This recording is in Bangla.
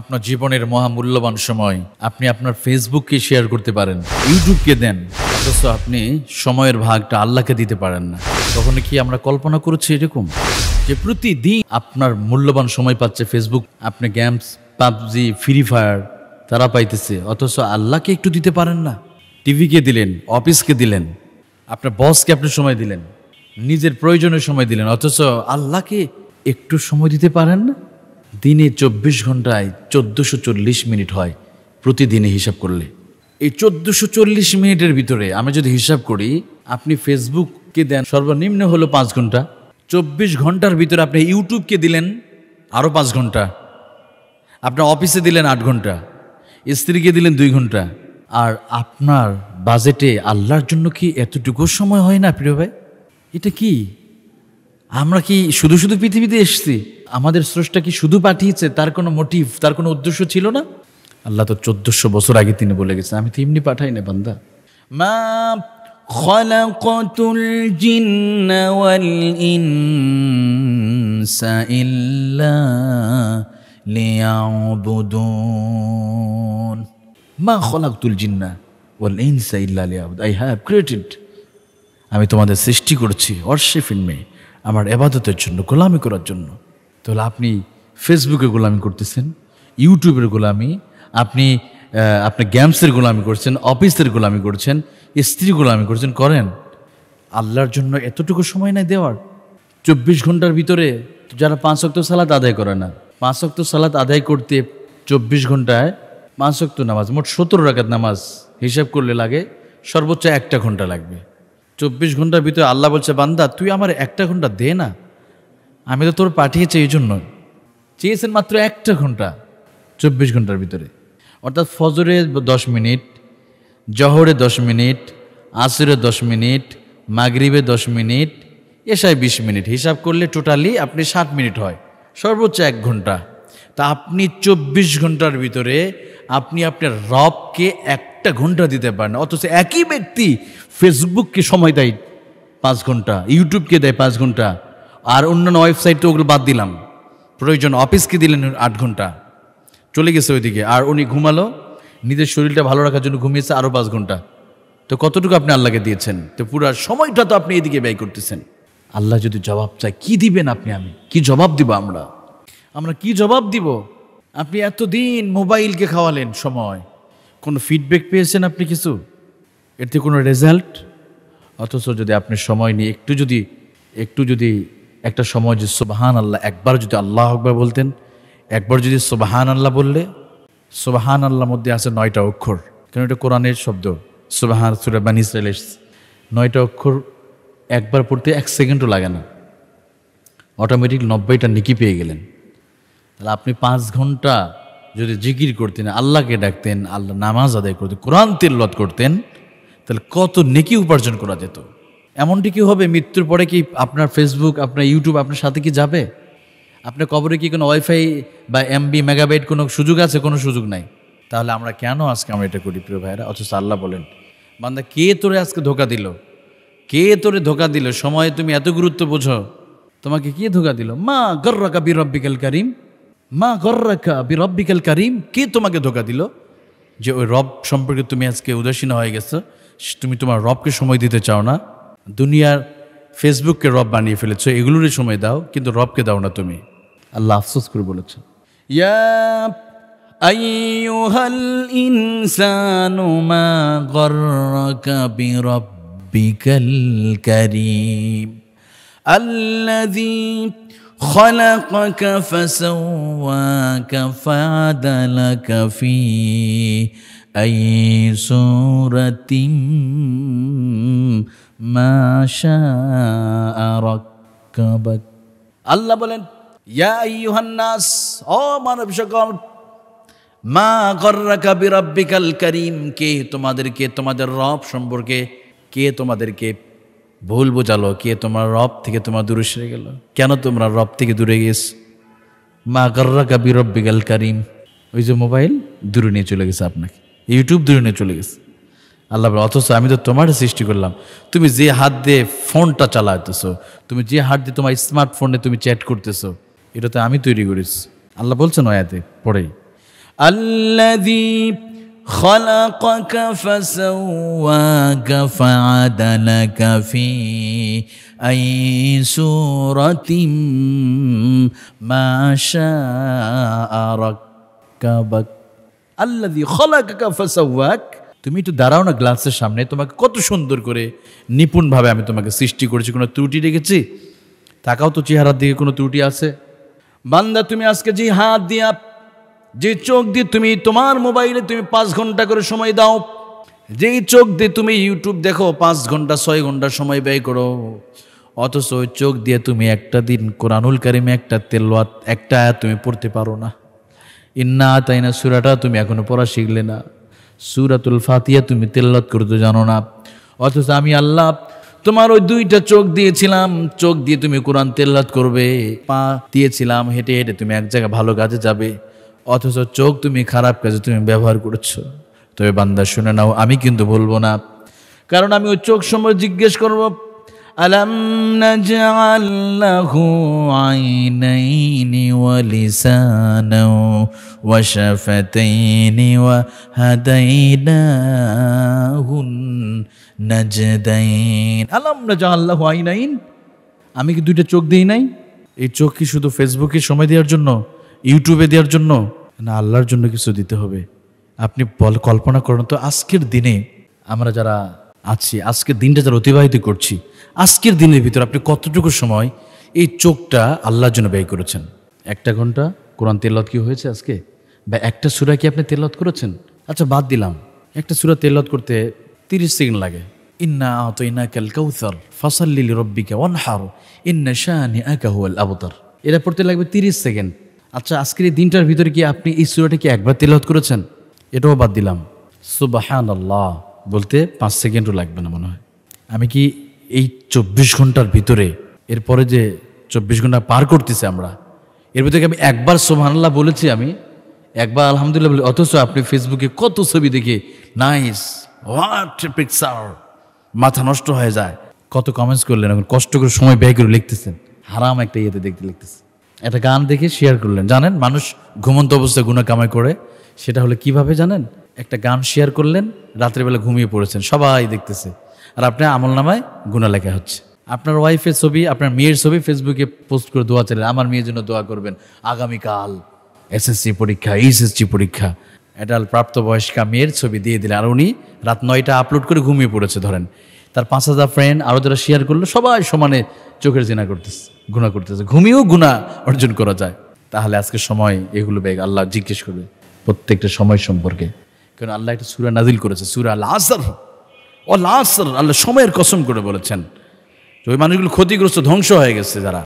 আপনার জীবনের মহামূল্যবান সময় আপনি আপনার ফেসবুককে শেয়ার করতে পারেন ইউটিউবকে দেন অথচ আপনি সময়ের ভাগটা আল্লাহকে দিতে পারেন না তখন কি আমরা কল্পনা করেছি এরকম যে প্রতিদিন আপনার মূল্যবান সময় পাচ্ছে ফেসবুক আপনি গেমস পাবজি ফ্রি ফায়ার তারা পাইতেছে অথচ আল্লাহকে একটু দিতে পারেন না টিভিকে দিলেন অফিসকে দিলেন আপনার বসকে আপনি সময় দিলেন নিজের প্রয়োজনের সময় দিলেন অথচ আল্লাহকে একটু সময় দিতে পারেন না দিনে চব্বিশ ঘন্টায় চোদ্দোশো চল্লিশ মিনিট হয় প্রতিদিনে হিসাব করলে এই চোদ্দোশো চল্লিশ মিনিটের ভিতরে আমি যদি হিসাব করি আপনি ফেসবুককে দেন সর্বনিম্ন হলো পাঁচ ঘন্টা চব্বিশ ঘন্টার ভিতরে আপনি ইউটিউবকে দিলেন আরও পাঁচ ঘন্টা আপনার অফিসে দিলেন আট ঘন্টা স্ত্রীকে দিলেন দুই ঘন্টা আর আপনার বাজেটে আল্লাহর জন্য কি এতটুকু সময় হয় না প্রিয় ভাই এটা কি আমরা কি শুধু শুধু পৃথিবীতে এসছি আমাদের স্রষ্টা কি শুধু পাঠিয়েছে তার কোনো মোটিভ তার কোনো উদ্দেশ্য ছিল না আল্লাহ তো চোদ্দশো বছর আগে তিনি বলে গেছেন আমি তো এমনি পাঠাই না বান্দা মা خلقت الجن والإنس إلا ليعبدون ما خلقت الجن والإنس إلا ليعبد I হ্যাভ ক্রিয়েটেড আমি তোমাদের সৃষ্টি করছি অর্শে ফিল্মে আমার এবাদতের জন্য গোলামি করার জন্য তাহলে আপনি ফেসবুকে গোলামি করতেছেন ইউটিউবের গোলামি আপনি আপনি গেমসের গোলামি করছেন অফিসের গোলামি করছেন স্ত্রী গোলামি করছেন করেন আল্লাহর জন্য এতটুকু সময় নাই দেওয়ার চব্বিশ ঘন্টার ভিতরে যারা পাঁচ অক্ত সালাত আদায় করে না পাঁচ অক্ত সালাত আদায় করতে চব্বিশ ঘন্টায় পাঁচ অক্ত নামাজ মোট সতেরো রাখাত নামাজ হিসাব করলে লাগে সর্বোচ্চ একটা ঘন্টা লাগবে চব্বিশ ঘন্টার ভিতরে আল্লাহ বলছে বান্দা তুই আমার একটা ঘন্টা দে না আমি তো তোর পাঠিয়েছি এই জন্য চেয়েছেন মাত্র একটা ঘন্টা চব্বিশ ঘন্টার ভিতরে অর্থাৎ ফজরে দশ মিনিট জহরে দশ মিনিট আসরে দশ মিনিট মাগরিবে দশ মিনিট এশায় বিশ মিনিট হিসাব করলে টোটালি আপনি ষাট মিনিট হয় সর্বোচ্চ এক ঘন্টা তা আপনি চব্বিশ ঘন্টার ভিতরে আপনি আপনার রবকে একটা ঘন্টা দিতে পারেন অথচ একই ব্যক্তি ফেসবুককে সময় দেয় পাঁচ ঘন্টা ইউটিউবকে দেয় পাঁচ ঘন্টা আর অন্যান্য ওয়েবসাইট তো ওগুলো বাদ দিলাম প্রয়োজন অফিসকে দিলেন আট ঘন্টা চলে গেছে ওইদিকে আর উনি ঘুমালো নিজের শরীরটা ভালো রাখার জন্য ঘুমিয়েছে আরও পাঁচ ঘন্টা তো কতটুকু আপনি আল্লাহকে দিয়েছেন তো পুরো সময়টা তো আপনি এদিকে ব্যয় করতেছেন আল্লাহ যদি জবাব চায় কি দিবেন আপনি আমি কি জবাব দিব আমরা আমরা কি জবাব দিব আপনি এতদিন মোবাইলকে খাওয়ালেন সময় কোনো ফিডব্যাক পেয়েছেন আপনি কিছু এতে কোনো রেজাল্ট অথচ যদি আপনি সময় নিয়ে একটু যদি একটু যদি একটা সময় যে সুবাহান আল্লাহ একবার যদি আল্লাহ আকবার বলতেন একবার যদি সুবাহান আল্লাহ বললে সুবাহান আল্লাহর মধ্যে আছে নয়টা অক্ষর কেন এটা কোরআনের শব্দ সুবাহান সুরাবান ইসরায়েলের নয়টা অক্ষর একবার পড়তে এক সেকেন্ডও লাগে না অটোমেটিক নব্বইটা নিকি পেয়ে গেলেন তাহলে আপনি পাঁচ ঘন্টা যদি জিকির করতেন আল্লাহকে ডাকতেন আল্লাহ নামাজ আদায় করতেন কোরআন তেল্লত করতেন তাহলে কত নেকি উপার্জন করা যেত এমনটি কি হবে মৃত্যুর পরে কি আপনার ফেসবুক আপনার ইউটিউব আপনার সাথে কি যাবে আপনার কবরে কি কোনো ওয়াইফাই বা এমবি মেগাবাইট কোনো সুযোগ আছে কোনো সুযোগ নাই তাহলে আমরা কেন আজকে আমরা এটা করি প্রিয় ভাইরা অথচ আল্লাহ বলেন বান্দা কে তোরে আজকে ধোকা দিল কে তোরে ধোকা দিল সময়ে তুমি এত গুরুত্ব বোঝো তোমাকে কে ধোকা দিল মা গর্রাকা বীরব্বিকাল কারিম মা গর্রাকা বীরব্বিকাল কারিম কে তোমাকে ধোকা দিল যে ওই রব সম্পর্কে তুমি আজকে উদাসীন হয়ে গেছো তুমি তোমার রবকে সময় দিতে চাও না দুনিয়ার ফেসবুককে রব বানিয়ে ফেলেছো এগুলোরই সময় দাও কিন্তু রবকে দাও না তুমি আল্লাহ আফসোস করে বলেছেন أيها الإنسان ما غرك بربك الكريم الذي خلقك فسواك فعدلك في أي سورة আল্লাহ বলেন ইয়াহান্নাস ও মানব সকল মা গর্রাকা করিম কে তোমাদেরকে তোমাদের রব সম্পর্কে কে তোমাদেরকে ভুল বোঝালো কে তোমার রব থেকে তোমার দূরে সরে গেল কেন তোমরা রব থেকে দূরে গেছ মা গর্রাকা বিরব্বিকাল করিম ওই যে মোবাইল দূরে নিয়ে চলে গেছে আপনাকে ইউটিউব দূরে নিয়ে চলে গেছে আল্লাহ অথচ আমি তো তোমার সৃষ্টি করলাম তুমি যে হাত দিয়ে ফোনটা চালাইতেছো তুমি যে হাত দিয়ে তোমার স্মার্টফোনে তুমি চ্যাট করতেছো এটা তো আমি তৈরি করেছি আল্লাহ বলছেন ওয়াতে পড়েই আল্লাহ خلقك فسواك فعدلك في أي سورة ما شاء ركبك الذي خلقك তুমি একটু দাঁড়াও না গ্লাসের সামনে তোমাকে কত সুন্দর করে নিপুণভাবে আমি তোমাকে সৃষ্টি করেছি কোনো ত্রুটি রেখেছি তাকাও তো চেহারার দিকে কোনো ত্রুটি আছে বান্দা তুমি আজকে যে হাত দিয়া যে চোখ দিয়ে তুমি তোমার মোবাইলে তুমি পাঁচ ঘন্টা করে সময় দাও যেই চোখ দিয়ে তুমি ইউটিউব দেখো পাঁচ ঘন্টা ছয় ঘন্টা সময় ব্যয় করো অথচ ওই চোখ দিয়ে তুমি একটা দিন কোরআনুল কারিমে একটা তেলোয়াত একটা তুমি পড়তে পারো না ইন্না তাই না সুরাটা তুমি এখনও পড়া শিখলে না সুরাতুল ফাতিয়া তুমি তেল্লাত করতে জানো না অথচ আমি আল্লাহ তোমার ওই দুইটা চোখ দিয়েছিলাম চোখ দিয়ে তুমি কোরআন তেল্লাত করবে পা দিয়েছিলাম হেঁটে হেঁটে তুমি এক জায়গায় ভালো কাজে যাবে অথচ চোখ তুমি খারাপ কাজে তুমি ব্যবহার করছো তবে বান্দা শুনে নাও আমি কিন্তু বলবো না কারণ আমি ওই চোখ সময় জিজ্ঞেস করবো ألم نجعل له عينين ولسانا وشفتين وهديناه النجدين ألم نجعل له عينين আমি কি দুইটা চোখ দিই নাই এই চোখ কি শুধু ফেসবুকে সময় দেওয়ার জন্য ইউটিউবে দেওয়ার জন্য না আল্লাহর জন্য কিছু দিতে হবে আপনি বল কল্পনা করুন তো আজকের দিনে আমরা যারা আছি আজকের দিনটা যারা অতিবাহিত করছি আজকের দিনের ভিতর আপনি কতটুকু সময় এই চোখটা আল্লাহর জন্য ব্যয় করেছেন একটা ঘন্টা কোরআন তেলত কি হয়েছে আজকে বা একটা সুরা কি আপনি তেলত করেছেন আচ্ছা বাদ দিলাম একটা সুরা তেলত করতে তিরিশ সেকেন্ড লাগে ইন্না আত ইন্না কাল কৌসার ফাসাল্লিল রব্বিকে হার ইন্না শাহানি আকাহুয়াল আবতার এটা পড়তে লাগবে তিরিশ সেকেন্ড আচ্ছা আজকের এই দিনটার ভিতরে কি আপনি এই সুরাটি কি একবার তেলত করেছেন এটাও বাদ দিলাম সুবাহান আল্লাহ বলতে পাঁচ সেকেন্ডও লাগবে না মনে হয় আমি কি এই চব্বিশ ঘন্টার ভিতরে এরপরে যে চব্বিশ ঘন্টা পার করতেছি আমরা এর ভিতরে আমি একবার সোভানাল্লাহ বলেছি আমি একবার আলহামদুলিল্লাহ বলি অথচ আপনি ফেসবুকে কত ছবি দেখে নাইস হোয়াট পিকচার মাথা নষ্ট হয়ে যায় কত কমেন্টস করলেন এখন কষ্ট করে সময় ব্যয় করে লিখতেছেন হারাম একটা ইয়েতে দেখতে লিখতেছেন একটা গান দেখে শেয়ার করলেন জানেন মানুষ ঘুমন্ত অবস্থায় গুণা কামাই করে সেটা হলে কিভাবে জানেন একটা গান শেয়ার করলেন রাত্রেবেলা ঘুমিয়ে পড়েছেন সবাই দেখতেছে আর আপনার আমল নামায় গুণা লেখা হচ্ছে আপনার ওয়াইফের ছবি আপনার মেয়ের ছবি ফেসবুকে পোস্ট করে দোয়া চালেন আমার মেয়ের জন্য দোয়া করবেন আগামীকাল এসএসসি পরীক্ষা এইচএসসি e পরীক্ষা অ্যাডাল প্রাপ্তবয়স্কা মেয়ের ছবি দিয়ে দিলেন আর উনি রাত নয়টা আপলোড করে ঘুমিয়ে পড়েছে ধরেন তার পাঁচ হাজার ফ্রেন্ড আরও যারা শেয়ার করলো সবাই সমানে চোখের জেনা করতেছে গুণা করতেছে ঘুমিয়েও গুণা অর্জন করা যায় তাহলে আজকে সময় এগুলো বেগ আল্লাহ জিজ্ঞেস করবে প্রত্যেকটা সময় সম্পর্কে কারণ আল্লাহ একটা সুরা নাজিল করেছে সুরা লাসার ও লাসার আল্লাহ সময়ের কসম করে বলেছেন ওই মানুষগুলো ক্ষতিগ্রস্ত ধ্বংস হয়ে গেছে যারা